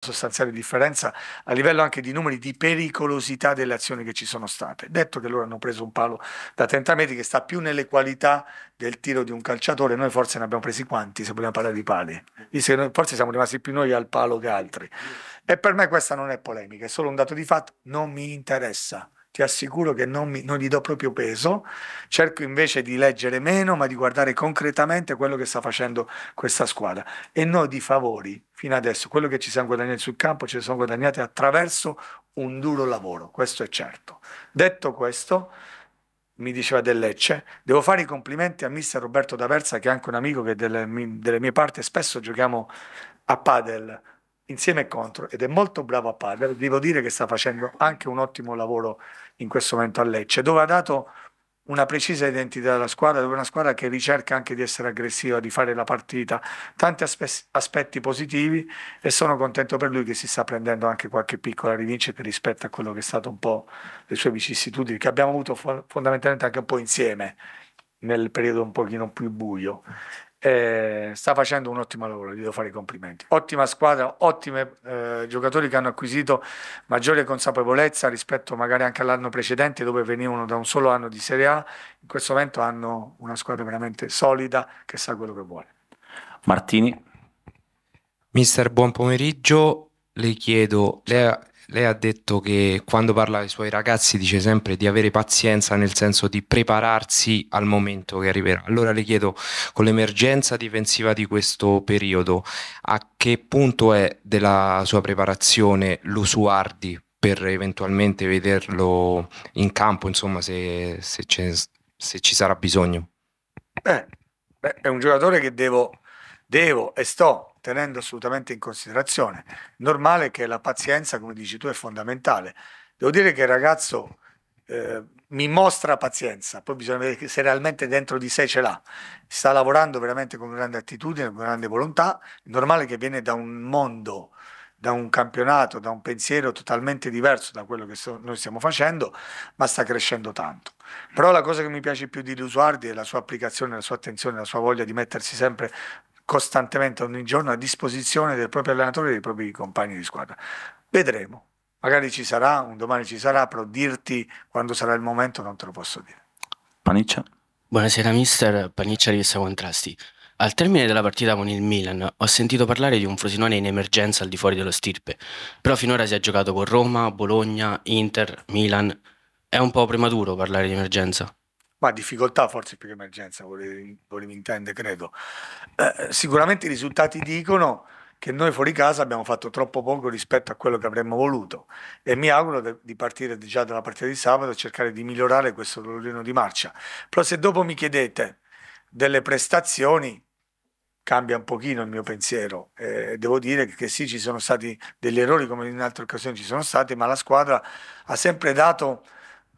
sostanziale differenza a livello anche di numeri di pericolosità delle azioni che ci sono state. Detto che loro hanno preso un palo da 30 metri che sta più nelle qualità del tiro di un calciatore, noi forse ne abbiamo presi quanti se vogliamo parlare di pali, visto che forse siamo rimasti più noi al palo che altri. E per me questa non è polemica, è solo un dato di fatto, non mi interessa ti assicuro che non, mi, non gli do proprio peso, cerco invece di leggere meno, ma di guardare concretamente quello che sta facendo questa squadra. E noi di favori, fino adesso, quello che ci siamo guadagnati sul campo, ce ne siamo guadagnati attraverso un duro lavoro, questo è certo. Detto questo, mi diceva del Lecce, devo fare i complimenti a mister Roberto D'Aversa, che è anche un amico che delle, delle mie parti spesso giochiamo a padel insieme e contro ed è molto bravo a Padova. Devo dire che sta facendo anche un ottimo lavoro in questo momento a Lecce, dove ha dato una precisa identità alla squadra, dove è una squadra che ricerca anche di essere aggressiva, di fare la partita, tanti aspe- aspetti positivi e sono contento per lui che si sta prendendo anche qualche piccola rivincita rispetto a quello che è stato un po' le sue vicissitudini, che abbiamo avuto fondamentalmente anche un po' insieme nel periodo un pochino più buio eh, sta facendo un ottimo lavoro, gli devo fare i complimenti. Ottima squadra, ottimi eh, giocatori che hanno acquisito maggiore consapevolezza rispetto magari anche all'anno precedente dove venivano da un solo anno di Serie A, in questo momento hanno una squadra veramente solida che sa quello che vuole. Martini. Mister, buon pomeriggio. Le chiedo, lei lei ha detto che quando parla ai suoi ragazzi dice sempre di avere pazienza nel senso di prepararsi al momento che arriverà. Allora le chiedo, con l'emergenza difensiva di questo periodo, a che punto è della sua preparazione l'Usuardi per eventualmente vederlo in campo, insomma, se, se, se ci sarà bisogno? Beh, beh, è un giocatore che devo, devo e sto tenendo assolutamente in considerazione. Normale che la pazienza, come dici tu, è fondamentale. Devo dire che il ragazzo eh, mi mostra pazienza, poi bisogna vedere se realmente dentro di sé ce l'ha. Sta lavorando veramente con grande attitudine, con grande volontà. Normale che viene da un mondo da un campionato, da un pensiero totalmente diverso da quello che so, noi stiamo facendo, ma sta crescendo tanto. Però la cosa che mi piace più di Lusuardi è la sua applicazione, la sua attenzione, la sua voglia di mettersi sempre costantemente ogni giorno a disposizione del proprio allenatore e dei propri compagni di squadra. Vedremo, magari ci sarà, un domani ci sarà, però dirti quando sarà il momento non te lo posso dire. Paniccia. Buonasera mister, Paniccia Rivista Contrasti. Al termine della partita con il Milan ho sentito parlare di un Frosinone in emergenza al di fuori dello stirpe, però finora si è giocato con Roma, Bologna, Inter, Milan. È un po' prematuro parlare di emergenza ma difficoltà forse più che emergenza, volevi, volevi intendere, credo. Eh, sicuramente i risultati dicono che noi fuori casa abbiamo fatto troppo poco rispetto a quello che avremmo voluto e mi auguro de- di partire già dalla partita di sabato e cercare di migliorare questo ruolino di marcia. Però se dopo mi chiedete delle prestazioni, cambia un pochino il mio pensiero. Eh, devo dire che sì, ci sono stati degli errori come in altre occasioni ci sono stati, ma la squadra ha sempre dato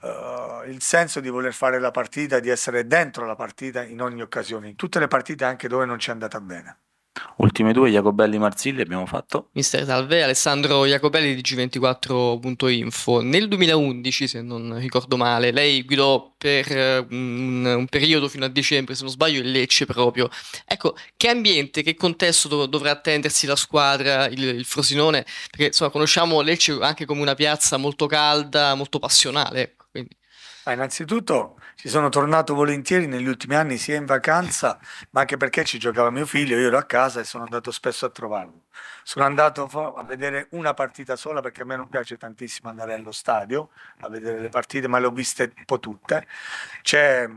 uh, il senso di voler fare la partita, di essere dentro la partita in ogni occasione, in tutte le partite anche dove non ci è andata bene. Ultime due, Jacobelli Marzilli abbiamo fatto. Mister Salve, Alessandro Jacobelli di G24.info. Nel 2011, se non ricordo male, lei guidò per eh, un, un, periodo fino a dicembre, se non sbaglio, il Lecce proprio. Ecco, che ambiente, che contesto dov- dovrà attendersi la squadra, il, il, Frosinone? Perché insomma conosciamo Lecce anche come una piazza molto calda, molto passionale. Ecco. Ah, innanzitutto ci sono tornato volentieri negli ultimi anni sia in vacanza, ma anche perché ci giocava mio figlio, io ero a casa e sono andato spesso a trovarlo. Sono andato a vedere una partita sola perché a me non piace tantissimo andare allo stadio a vedere le partite, ma le ho viste un po' tutte. C'è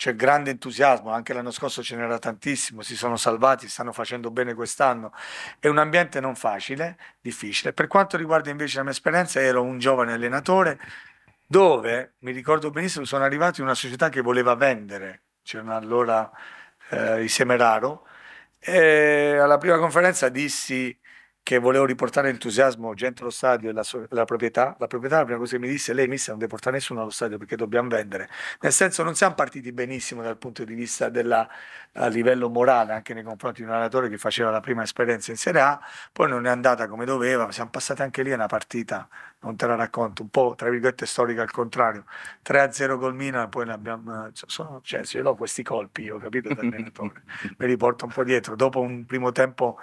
c'è grande entusiasmo, anche l'anno scorso ce n'era tantissimo, si sono salvati, stanno facendo bene quest'anno. È un ambiente non facile, difficile. Per quanto riguarda invece la mia esperienza, ero un giovane allenatore dove, mi ricordo benissimo, sono arrivato in una società che voleva vendere, c'erano allora eh, i Semeraro, e alla prima conferenza dissi che volevo riportare entusiasmo gente allo stadio e la, so- la, proprietà, la proprietà la prima cosa che mi disse, lei mister non deve portare nessuno allo stadio perché dobbiamo vendere. Nel senso non siamo partiti benissimo dal punto di vista della, a livello morale anche nei confronti di un allenatore che faceva la prima esperienza in Serie A, poi non è andata come doveva, siamo passati anche lì a una partita, non te la racconto, un po' tra virgolette storica al contrario, 3-0 col Milan, poi ne abbiamo, sono, cioè, io ho questi colpi, io ho capito, me li porto un po' dietro, dopo un primo tempo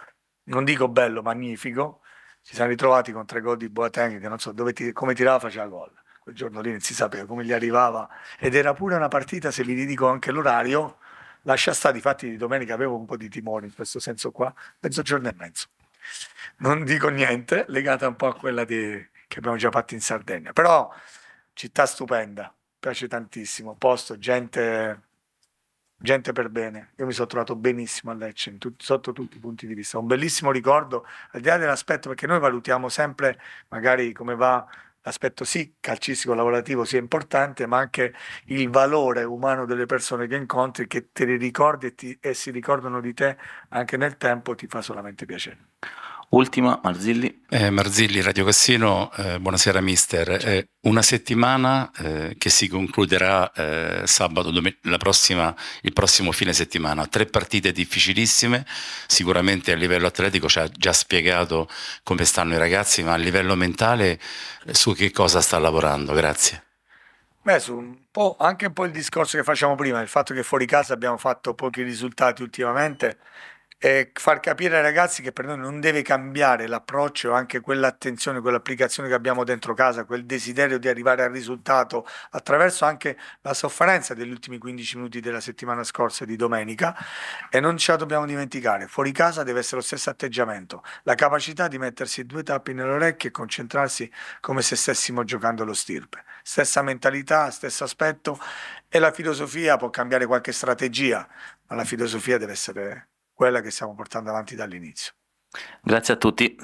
non dico bello, magnifico, ci siamo ritrovati con tre gol di Boateng che non so ti, come tirava faceva gol. Quel giorno lì non si sapeva come gli arrivava ed era pure una partita, se vi ridico anche l'orario, lascia stare, difatti di domenica avevo un po' di timore in questo senso qua, mezzogiorno e mezzo. Non dico niente, legata un po' a quella di, che abbiamo già fatto in Sardegna, però città stupenda, piace tantissimo, posto, gente gente per bene. Io mi sono trovato benissimo a Lecce tut sotto tutti i punti di vista. Un bellissimo ricordo, al di là dell'aspetto, perché noi valutiamo sempre magari come va l'aspetto sì calcistico lavorativo sia importante, ma anche il valore umano delle persone che incontri, che te le ricordi e, ti, e si ricordano di te anche nel tempo, ti fa solamente piacere. Ultima, Marzilli. Eh, Marzilli, Radio Cassino, eh, buonasera mister. Eh, una settimana eh, che si concluderà eh, sabato, domen- prossima, il prossimo fine settimana. Tre partite difficilissime, sicuramente a livello atletico ci ha già spiegato come stanno i ragazzi, ma a livello mentale eh, su che cosa sta lavorando? Grazie. Beh, su un po', anche un po' il discorso che facciamo prima, il fatto che fuori casa abbiamo fatto pochi risultati ultimamente e far capire ai ragazzi che per noi non deve cambiare l'approccio, anche quell'attenzione, quell'applicazione che abbiamo dentro casa, quel desiderio di arrivare al risultato attraverso anche la sofferenza degli ultimi 15 minuti della settimana scorsa e di domenica e non ce la dobbiamo dimenticare, fuori casa deve essere lo stesso atteggiamento, la capacità di mettersi due tappi nelle orecchie e concentrarsi come se stessimo giocando lo stirpe, stessa mentalità, stesso aspetto e la filosofia può cambiare qualche strategia, ma la filosofia deve essere quella che stiamo portando avanti dall'inizio. Grazie a tutti.